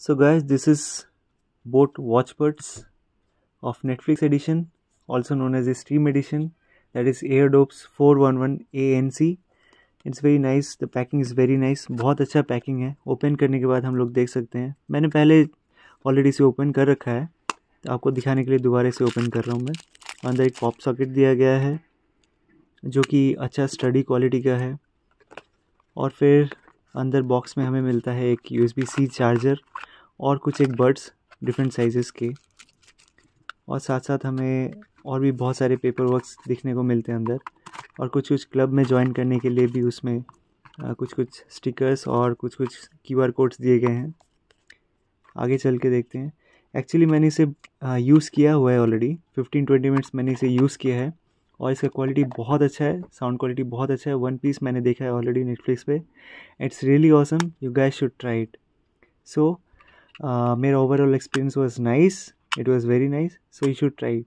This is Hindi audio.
so this is boAt watch so of Netflix edition also known as a stream edition that is Airdopes four one one A N C it's very nice the packing is very nice बहुत अच्छा पैकिंग है ओपन करने के बाद हम लोग देख सकते हैं मैंने पहले ऑलरेडी इसे ओपन कर रखा है तो आपको दिखाने के लिए दोबारा इसे ओपन कर रहा हूँ मैं अंदर एक पॉप सॉकेट दिया गया है जो कि अच्छा स्टडी क्वालिटी का है और फिर अंदर बॉक्स में हमें मिलता है एक U S B C charger और कुछ एक बर्ड्स डिफरेंट साइजेस के और साथ साथ हमें और भी बहुत सारे पेपर वर्कस देखने को मिलते हैं अंदर और कुछ कुछ क्लब में ज्वाइन करने के लिए भी उसमें कुछ कुछ स्टिकर्स और कुछ कुछ क्यू आर कोड्स दिए गए हैं आगे चल के देखते हैं एक्चुअली मैंने इसे यूज़ किया हुआ है ऑलरेडी फिफ्टीन ट्वेंटी मिनट्स मैंने इसे यूज़ किया है और इसका क्वालिटी बहुत अच्छा है साउंड क्वालिटी बहुत अच्छा है वन पीस मैंने देखा है ऑलरेडी नेटफ्लिक्स पे it's really awesome you guys should try it so uh, my overall experience was nice it was very nice so you should try